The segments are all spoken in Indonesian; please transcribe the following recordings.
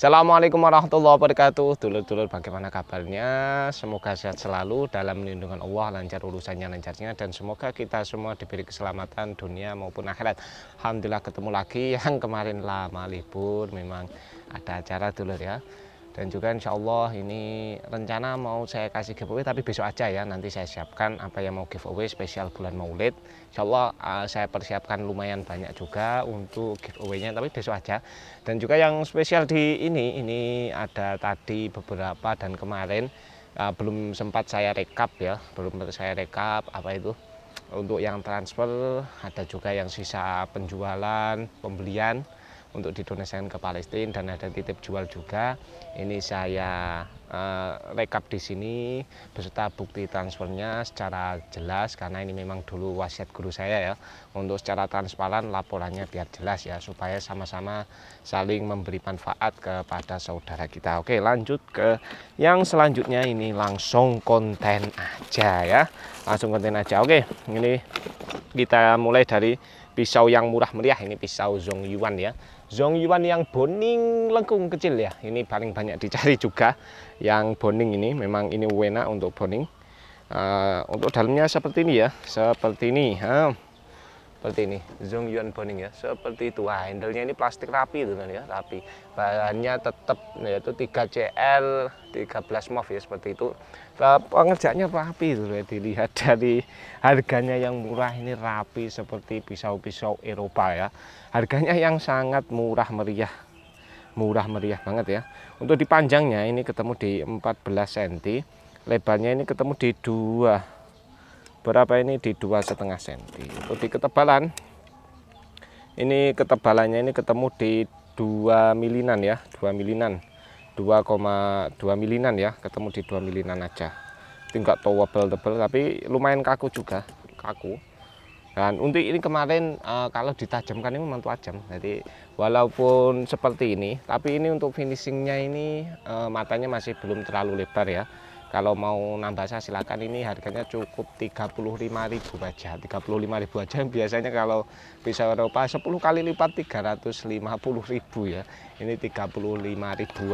Assalamualaikum warahmatullahi wabarakatuh Dulur-dulur bagaimana kabarnya Semoga sehat selalu dalam lindungan Allah Lancar urusannya lancarnya Dan semoga kita semua diberi keselamatan dunia maupun akhirat Alhamdulillah ketemu lagi Yang kemarin lama libur Memang ada acara dulur ya dan juga insya Allah ini rencana mau saya kasih giveaway tapi besok aja ya nanti saya siapkan apa yang mau giveaway spesial bulan maulid insya Allah uh, saya persiapkan lumayan banyak juga untuk giveaway-nya tapi besok aja dan juga yang spesial di ini ini ada tadi beberapa dan kemarin uh, belum sempat saya rekap ya belum saya rekap apa itu untuk yang transfer ada juga yang sisa penjualan pembelian untuk didonasikan ke Palestina dan ada titip jual juga. Ini saya uh, rekap di sini beserta bukti transfernya secara jelas karena ini memang dulu wasiat guru saya ya untuk secara transparan laporannya biar jelas ya supaya sama-sama saling memberi manfaat kepada saudara kita. Oke, lanjut ke yang selanjutnya ini langsung konten aja ya. Langsung konten aja. Oke, ini kita mulai dari pisau yang murah meriah ini pisau yuan ya zongyuan yang boning lengkung kecil ya ini paling banyak dicari juga yang boning ini memang ini wena untuk boning uh, untuk dalamnya seperti ini ya seperti ini Uh, seperti ini zongyuan boning ya seperti itu wah handlenya ini plastik rapi itu kan ya rapi bahannya tetap yaitu 3CL 13 MOV ya seperti itu uh, pengerjaannya rapi itu ya dilihat dari harganya yang murah ini rapi seperti pisau-pisau Eropa ya harganya yang sangat murah meriah murah meriah banget ya untuk di panjangnya ini ketemu di 14 cm lebarnya ini ketemu di dua berapa ini di dua setengah cm untuk di ketebalan ini ketebalannya ini ketemu di 2 milinan ya 2 milinan 2,2 milinan ya ketemu di 2 milinan aja Tinggal enggak tebel tapi lumayan kaku juga kaku dan untuk ini kemarin uh, kalau ditajamkan ini memang tajam jadi walaupun seperti ini tapi ini untuk finishingnya ini uh, matanya masih belum terlalu lebar ya kalau mau nambah saya silakan ini harganya cukup 35.000 aja 35.000 aja biasanya kalau bisa Eropa 10 kali lipat 350.000 ya ini 35.000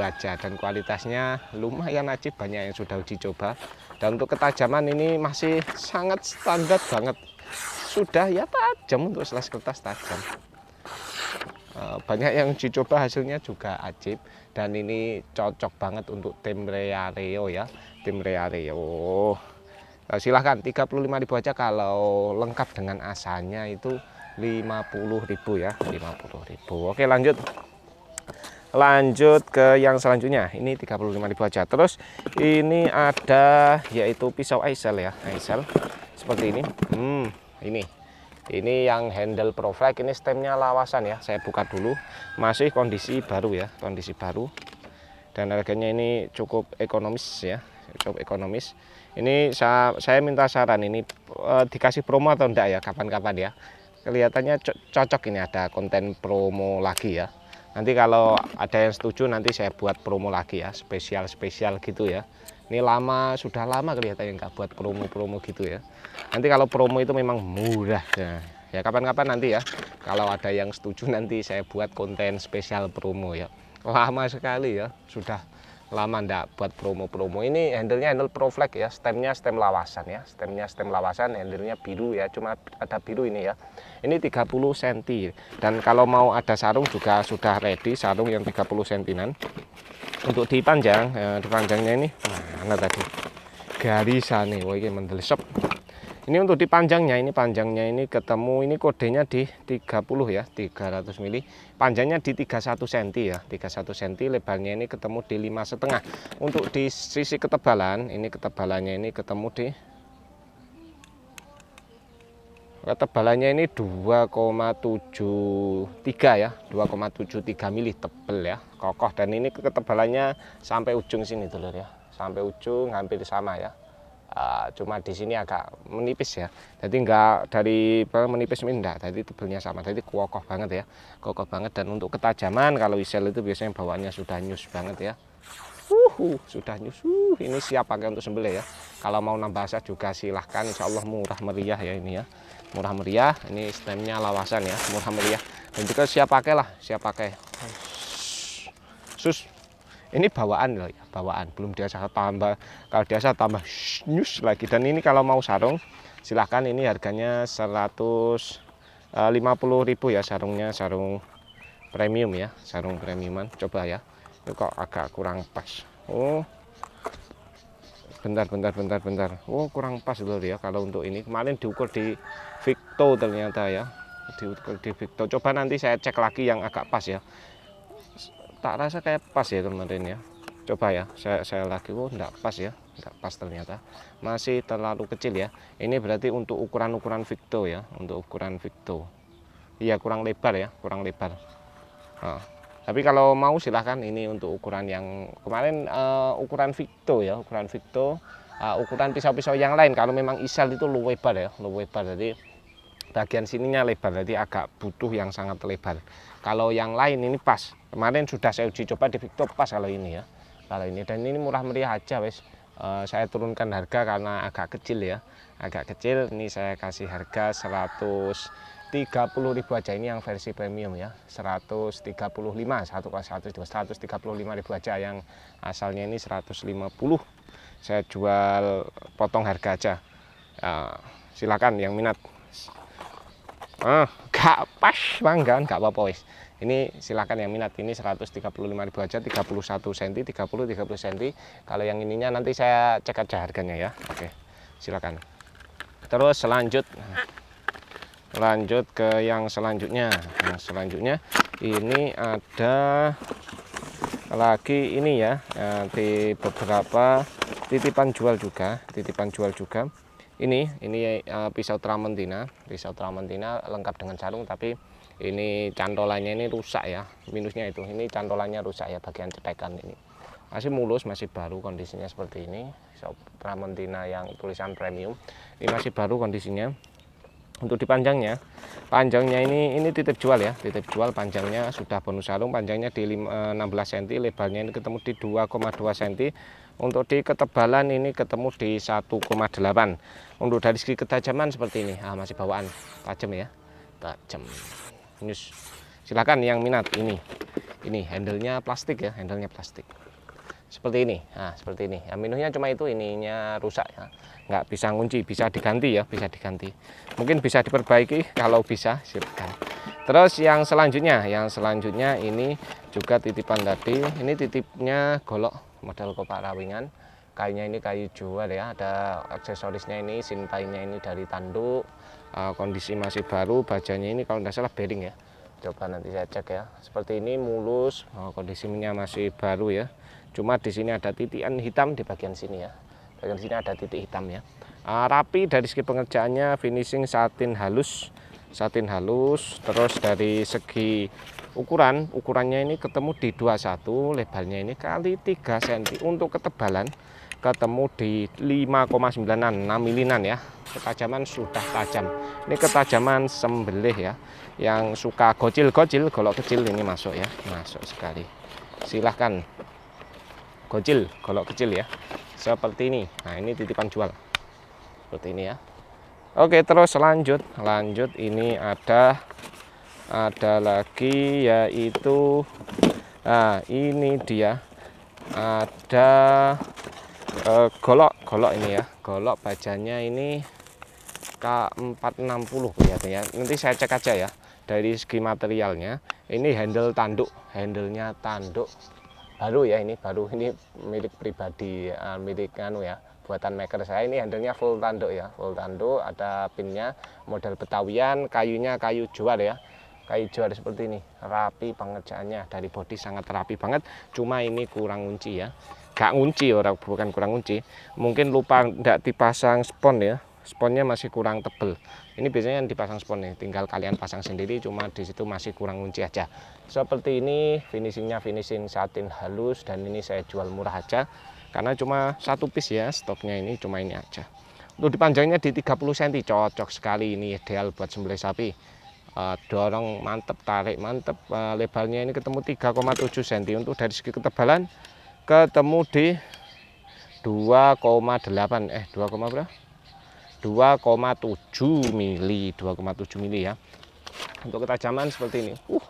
aja dan kualitasnya lumayan aja banyak yang sudah uji coba dan untuk ketajaman ini masih sangat standar banget sudah ya tajam untuk selas kertas tajam eh, banyak yang dicoba hasilnya juga ajib dan ini cocok banget untuk tim Reareo ya tim Reareo nah, eh, silahkan 35.000 aja kalau lengkap dengan asanya itu ribu ya ribu oke lanjut lanjut ke yang selanjutnya ini ribu aja terus ini ada yaitu pisau aisel ya aisel seperti ini hmm ini ini yang handle profile ini stemnya lawasan ya saya buka dulu masih kondisi baru ya kondisi baru dan harganya ini cukup ekonomis ya cukup ekonomis ini saya, saya minta saran ini eh, dikasih promo atau enggak ya kapan-kapan ya kelihatannya co cocok ini ada konten promo lagi ya Nanti kalau ada yang setuju nanti saya buat promo lagi ya, spesial-spesial gitu ya. Ini lama, sudah lama kelihatannya nggak buat promo-promo gitu ya. Nanti kalau promo itu memang murah. Ya, ya kapan-kapan nanti ya, kalau ada yang setuju nanti saya buat konten spesial promo ya. Lama sekali ya, sudah lama ndak buat promo-promo ini handlenya handle flag ya stemnya stem lawasan ya stemnya stem lawasan handlenya biru ya cuma ada biru ini ya ini 30 cm dan kalau mau ada sarung juga sudah ready sarung yang 30 cm untuk dipanjang eh, dipanjangnya ini mana nah, tadi garisan nih wah mendelesep ini untuk di panjangnya, ini panjangnya ini ketemu ini kodenya di 30 ya, 300 mili. Panjangnya di 31 cm ya, 31 cm, lebarnya ini ketemu di lima setengah. Untuk di sisi ketebalan, ini ketebalannya ini ketemu di ketebalannya ini 2,73 ya 2,73 mili tebel ya kokoh dan ini ketebalannya sampai ujung sini telur ya sampai ujung hampir sama ya Ah, cuma di sini agak menipis ya. Jadi enggak dari menipis minda, jadi tebelnya sama. Jadi kokoh banget ya. Kokoh banget dan untuk ketajaman kalau isel itu biasanya bawaannya sudah nyus banget ya. Uhuh, sudah nyus. ini siap pakai untuk sembelih ya. Kalau mau nambah asa juga silahkan. Insya Allah murah meriah ya ini ya. Murah meriah. Ini stemnya lawasan ya. Murah meriah. Dan juga siap pakai lah. Siap pakai. Sus ini bawaan loh ya bawaan belum biasa tambah kalau biasa tambah nyus lagi dan ini kalau mau sarung silahkan ini harganya 150.000 eh, ya sarungnya sarung premium ya sarung premiuman coba ya itu kok agak kurang pas Oh bentar bentar bentar bentar Oh kurang pas loh ya kalau untuk ini kemarin diukur di Victo ternyata ya diukur di Victo coba nanti saya cek lagi yang agak pas ya tak rasa kayak pas ya kemarin ya coba ya saya, saya lagi oh enggak pas ya enggak pas ternyata masih terlalu kecil ya ini berarti untuk ukuran-ukuran Victo ya untuk ukuran Victo iya kurang lebar ya kurang lebar nah, tapi kalau mau silahkan ini untuk ukuran yang kemarin uh, ukuran Victo ya ukuran Victo uh, ukuran pisau-pisau yang lain kalau memang isal itu lebar ya lebar jadi bagian sininya lebar jadi agak butuh yang sangat lebar kalau yang lain ini pas kemarin sudah saya uji coba di Victor pas kalau ini ya kalau ini dan ini murah meriah aja wes uh, saya turunkan harga karena agak kecil ya agak kecil ini saya kasih harga 130.000 aja ini yang versi premium ya 135 satu kelas 135.000 aja yang asalnya ini 150 saya jual potong harga aja uh, silakan yang minat ah gak pas manggan gak apa-apa wis ini silahkan yang minat ini 135.000 aja 31 cm 30 30 cm kalau yang ininya nanti saya cek aja harganya ya oke silakan terus selanjut lanjut ke yang selanjutnya yang nah, selanjutnya ini ada lagi ini ya eh, di beberapa titipan jual juga titipan jual juga ini ini uh, pisau tramontina pisau tramontina lengkap dengan sarung tapi ini cantolannya ini rusak ya minusnya itu ini cantolannya rusak ya bagian cetekan ini masih mulus masih baru kondisinya seperti ini pisau tramontina yang tulisan premium ini masih baru kondisinya untuk dipanjangnya panjangnya ini ini titip jual ya titip jual panjangnya sudah bonus sarung panjangnya di 16 cm eh, lebarnya ini ketemu di 2,2 cm untuk di ketebalan ini ketemu di 1,8. Untuk dari segi ketajaman seperti ini, ah, masih bawaan tajam ya, tajam. News. Silakan yang minat ini, ini handlenya plastik ya, handlenya plastik. Seperti ini, nah, seperti ini. Ya, cuma itu ininya rusak ya, nggak bisa ngunci, bisa diganti ya, bisa diganti. Mungkin bisa diperbaiki kalau bisa silakan. Terus yang selanjutnya, yang selanjutnya ini juga titipan tadi, ini titipnya golok model kopak rawingan kayunya ini kayu jual ya ada aksesorisnya ini sintainya ini dari tanduk eh, kondisi masih baru bajanya ini kalau tidak salah bearing ya coba nanti saya cek ya seperti ini mulus uh, eh, kondisinya masih baru ya cuma di sini ada titian hitam di bagian sini ya bagian sini ada titik hitam ya uh, rapi dari segi pengerjaannya finishing satin halus satin halus terus dari segi ukuran ukurannya ini ketemu di 21 lebarnya ini kali 3 cm untuk ketebalan ketemu di 5,96 milinan ya ketajaman sudah tajam ini ketajaman sembelih ya yang suka gocil-gocil golok kecil ini masuk ya masuk sekali silahkan gocil golok kecil ya seperti ini nah ini titipan jual seperti ini ya oke terus lanjut lanjut ini ada ada lagi yaitu nah ini dia ada eh, golok golok ini ya golok bajanya ini K460 kelihatan ya nanti saya cek aja ya dari segi materialnya ini handle tanduk handlenya tanduk baru ya ini baru ini milik pribadi uh, milik anu ya buatan maker saya ini handlenya full tanduk ya full tanduk ada pinnya model betawian kayunya kayu jual ya Kayu ada seperti ini rapi pengerjaannya dari bodi sangat rapi banget cuma ini kurang kunci ya gak kunci orang bukan kurang kunci mungkin lupa tidak dipasang spon ya sponnya masih kurang tebel ini biasanya yang dipasang spon nih tinggal kalian pasang sendiri cuma di situ masih kurang kunci aja seperti ini finishingnya finishing satin halus dan ini saya jual murah aja karena cuma satu piece ya stoknya ini cuma ini aja untuk dipanjangnya di 30 cm cocok sekali ini ideal buat sembelih sapi Eh, dorong mantep tarik mantep uh, eh, lebarnya ini ketemu 3,7 cm untuk dari segi ketebalan ketemu di 2,8 eh 2, berapa 2,7 mili 2,7 mili ya untuk ketajaman seperti ini uh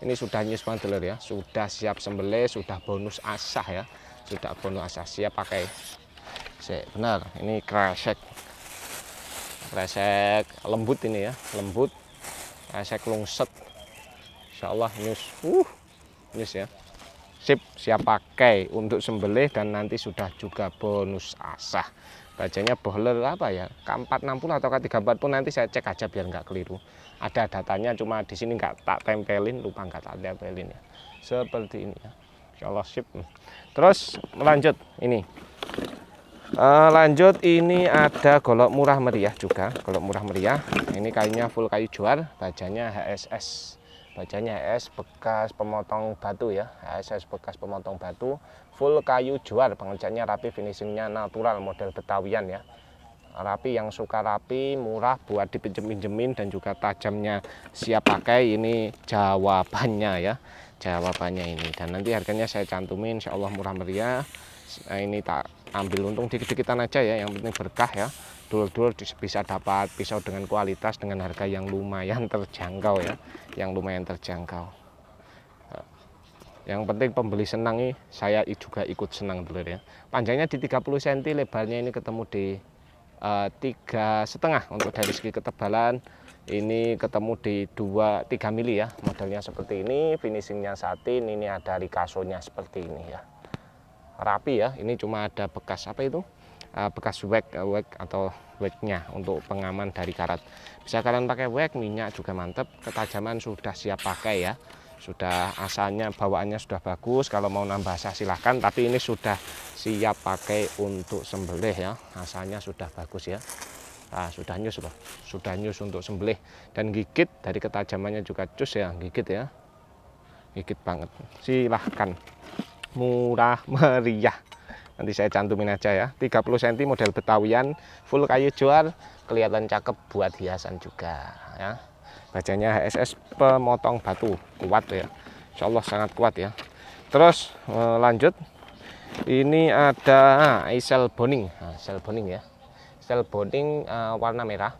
ini sudah news bundler ya sudah siap sembelih sudah bonus asah ya sudah bonus asah siap pakai Sek, benar ini kresek kresek lembut ini ya lembut Nah, saya lungset. Insya Allah nyus. Uh, nyus ya. Sip, siap pakai untuk sembelih dan nanti sudah juga bonus asah. bajanya boleh apa ya? K460 atau K34 pun nanti saya cek aja biar nggak keliru. Ada datanya cuma di sini nggak tak tempelin, lupa nggak tak tempelin ya. Seperti ini ya. Insya sip. Terus melanjut ini. Eh, lanjut ini ada golok murah meriah juga golok murah meriah ini kayunya full kayu juar bajanya HSS bajanya HSS bekas pemotong batu ya HSS bekas pemotong batu full kayu juar pengecatnya rapi finishingnya natural model betawian ya rapi yang suka rapi murah buat dipinjemin pinjemin dan juga tajamnya siap pakai ini jawabannya ya jawabannya ini dan nanti harganya saya cantumin insyaallah murah meriah nah, ini tak ambil untung dikit-dikitan aja ya yang penting berkah ya dulur-dulur bisa dapat pisau dengan kualitas dengan harga yang lumayan terjangkau ya yang lumayan terjangkau yang penting pembeli senang nih saya juga ikut senang dulur ya panjangnya di 30 cm lebarnya ini ketemu di eh, tiga setengah untuk dari segi ketebalan ini ketemu di 2 3 mili ya modelnya seperti ini finishingnya satin ini ada rikasonya seperti ini ya rapi ya ini cuma ada bekas apa itu eh, bekas wek wek atau weknya untuk pengaman dari karat bisa kalian pakai wek minyak juga mantep ketajaman sudah siap pakai ya sudah asalnya bawaannya sudah bagus kalau mau nambah asa silahkan tapi ini sudah siap pakai untuk sembelih ya asalnya sudah bagus ya nah, sudah nyus loh sudah nyus untuk sembelih dan gigit dari ketajamannya juga cus ya gigit ya gigit banget silahkan murah meriah nanti saya cantumin aja ya 30 cm model betawian full kayu juar kelihatan cakep buat hiasan juga ya bacanya HSS pemotong batu kuat ya Insya Allah sangat kuat ya terus eh, lanjut ini ada ah, isel boning ah, sel boning ya sel boning eh, warna merah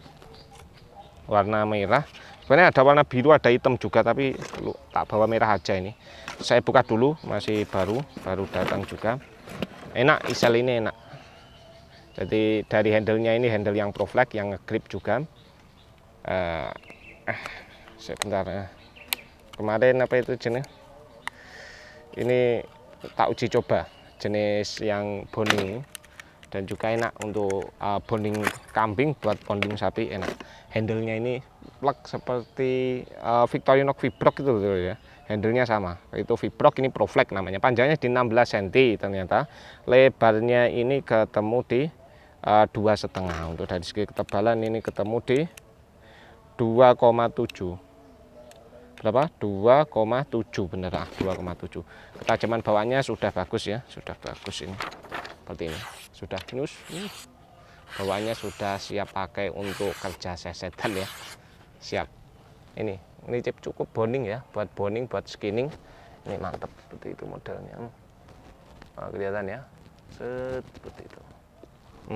warna merah sebenarnya ada warna biru ada hitam juga tapi lu, tak bawa merah aja ini saya buka dulu masih baru baru datang juga enak isel ini enak jadi dari handlenya ini handle yang pro flag yang grip juga uh, eh sebentar ya. kemarin apa itu jenis ini tak uji coba jenis yang boning dan juga enak untuk uh, eh, bonding kambing buat bonding sapi enak handlenya ini plug seperti uh, Victorinox Vibrok itu loh ya handlenya sama itu Vibrok ini Proflex namanya panjangnya di 16 cm ternyata lebarnya ini ketemu di eh, dua uh, setengah untuk dari segi ketebalan ini ketemu di 2,7 berapa 2,7 bener ah 2,7 ketajaman bawahnya sudah bagus ya sudah bagus ini seperti ini sudah nyus. Hmm. Bawahnya sudah siap pakai untuk kerja sesetan ya siap ini ini chip cukup bonding ya buat bonding buat skinning ini mantep seperti itu modelnya hmm. nah, kelihatan ya seperti itu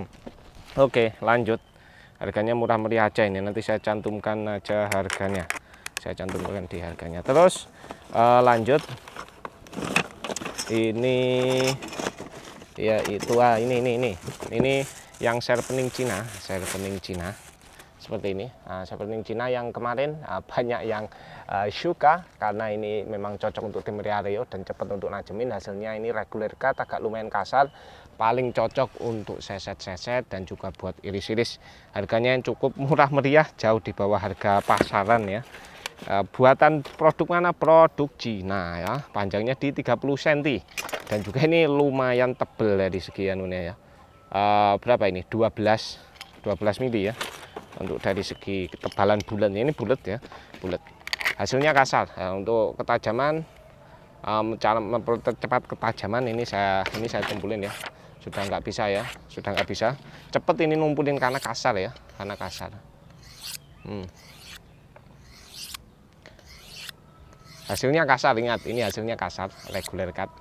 hmm. oke lanjut harganya murah meriah aja ini nanti saya cantumkan aja harganya saya cantumkan di harganya terus uh, lanjut ini ya itu ah ini ini ini ini yang serpening Cina serpening Cina seperti ini uh, ah, ini Cina yang kemarin uh, banyak yang uh, suka karena ini memang cocok untuk tim Riario dan cepat untuk najemin hasilnya ini reguler cut agak lumayan kasar paling cocok untuk seset-seset dan juga buat iris-iris harganya yang cukup murah meriah jauh di bawah harga pasaran ya uh, buatan produk mana produk Cina ya panjangnya di 30 cm dan juga ini lumayan tebel dari segi anunya ya uh, berapa ini 12 12 mili ya untuk dari segi ketebalan bulatnya ini bulat ya bulat hasilnya kasar nah, untuk ketajaman um, cara mempercepat ketajaman ini saya ini saya tumpulin ya sudah nggak bisa ya sudah nggak bisa cepet ini numpulin karena kasar ya karena kasar hmm. hasilnya kasar ingat ini hasilnya kasar regular cut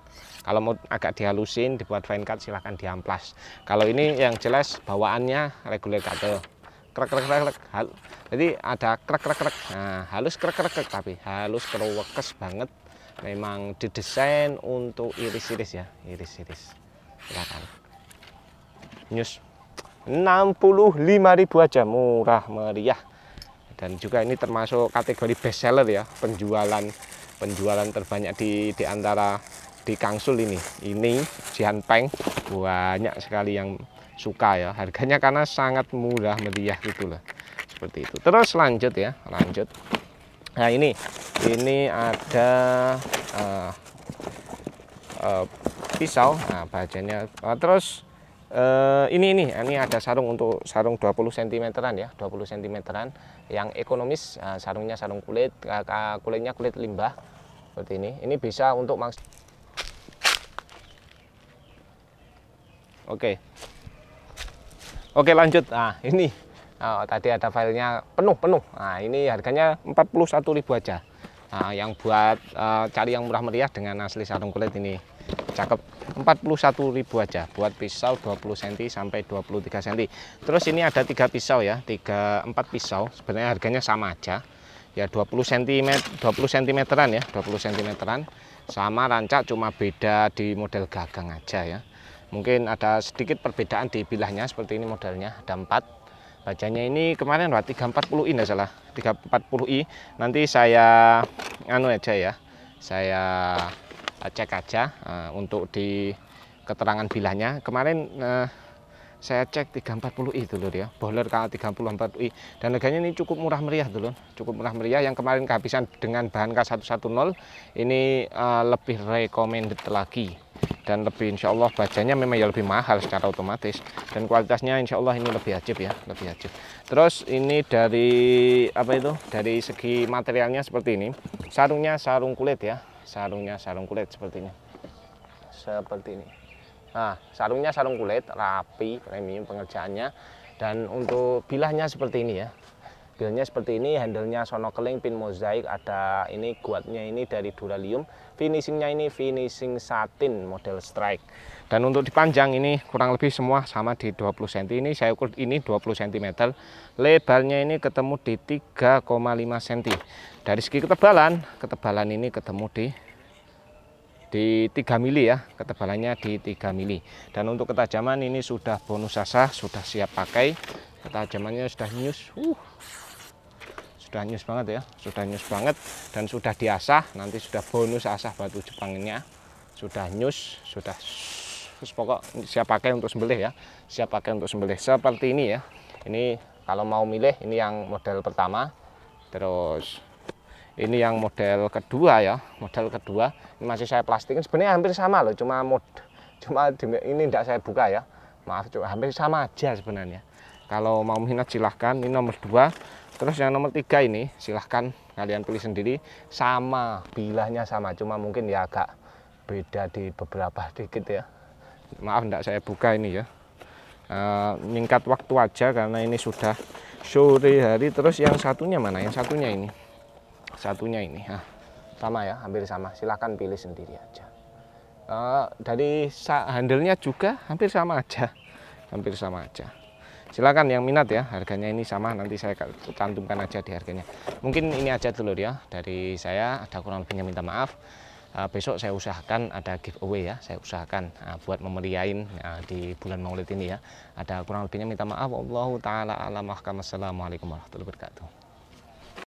kalau mau agak dihalusin dibuat fine cut silahkan diamplas kalau ini yang jelas bawaannya regular cut krek krek krek, krek. Hal, jadi ada krek krek krek nah halus krek krek krek tapi halus kerewekes banget memang didesain untuk iris-iris ya iris-iris silakan news 65.000 aja murah meriah dan juga ini termasuk kategori best seller ya penjualan penjualan terbanyak di di antara di Kangsul ini ini Jihan Peng banyak sekali yang suka ya harganya karena sangat murah meriah gitu loh seperti itu terus lanjut ya lanjut nah ini ini ada uh, uh, pisau nah bajanya uh, eh, terus uh, ini ini ini ada sarung untuk sarung 20 cm-an ya 20 cm-an yang ekonomis uh, sarungnya sarung kulit uh, kulitnya kulit limbah seperti ini ini bisa untuk maks Oke, okay. Oke lanjut. Nah ini oh, tadi ada filenya penuh penuh. Nah ini harganya 41.000 aja. Nah, yang buat uh, cari yang murah meriah dengan asli sarung kulit ini cakep 41.000 aja buat pisau 20 cm sampai 23 cm terus ini ada tiga pisau ya tiga empat pisau sebenarnya harganya sama aja ya 20 cm 20 cm-an ya 20 cm-an sama rancak cuma beda di model gagang aja ya Mungkin ada sedikit perbedaan di bilahnya seperti ini modelnya ada empat Bajanya ini kemarin wah, 340i enggak salah, 340i. Nanti saya anu aja ya. Saya cek aja uh, untuk di keterangan bilahnya. Kemarin uh, saya cek 340i dulu ya boiler kalau 340i dan harganya ini cukup murah meriah dulu cukup murah meriah yang kemarin kehabisan dengan bahan K110 ini uh, lebih recommended lagi dan lebih insya Allah bajanya memang ya lebih mahal secara otomatis dan kualitasnya insya Allah ini lebih ajib ya lebih ajib terus ini dari apa itu dari segi materialnya seperti ini sarungnya sarung kulit ya sarungnya sarung kulit seperti ini seperti ini nah sarungnya sarung kulit rapi premium pengerjaannya dan untuk bilahnya seperti ini ya Buildnya seperti ini, handlenya keling pin mozaik, ada ini kuatnya ini dari duralium, finishingnya ini finishing satin model strike. Dan untuk dipanjang ini kurang lebih semua sama di 20 cm. Ini saya ukur ini 20 cm. Lebarnya ini ketemu di 3,5 cm. Dari segi ketebalan, ketebalan ini ketemu di di 3 mili ya ketebalannya di 3 mili dan untuk ketajaman ini sudah bonus asah sudah siap pakai ketajamannya sudah nyus uh sudah nyus banget ya sudah nyus banget dan sudah diasah nanti sudah bonus asah batu Jepangnya sudah nyus sudah terus pokok siap pakai untuk sembelih ya siap pakai untuk sembelih seperti ini ya ini kalau mau milih ini yang model pertama terus ini yang model kedua ya model kedua ini masih saya plastikin sebenarnya hampir sama loh cuma mod cuma ini tidak saya buka ya maaf cuma hampir sama aja sebenarnya kalau mau minat silahkan ini nomor dua Terus yang nomor tiga ini silahkan kalian pilih sendiri sama bilahnya sama cuma mungkin ya agak beda di beberapa sedikit ya. Maaf enggak saya buka ini ya. Meningkat eh, waktu aja karena ini sudah sore hari terus yang satunya mana? Yang satunya ini. Satunya ini. Nah, sama ya, hampir sama. Silahkan pilih sendiri aja. E, dari handle juga hampir sama aja. Hampir sama aja silakan yang minat ya harganya ini sama nanti saya cantumkan aja di harganya mungkin ini aja dulu ya dari saya ada kurang lebihnya minta maaf eh, besok saya usahakan ada giveaway ya saya usahakan eh, buat memeriahin eh, di bulan maulid ini ya ada kurang lebihnya minta maaf Allah ta'ala alam assalamualaikum warahmatullahi wabarakatuh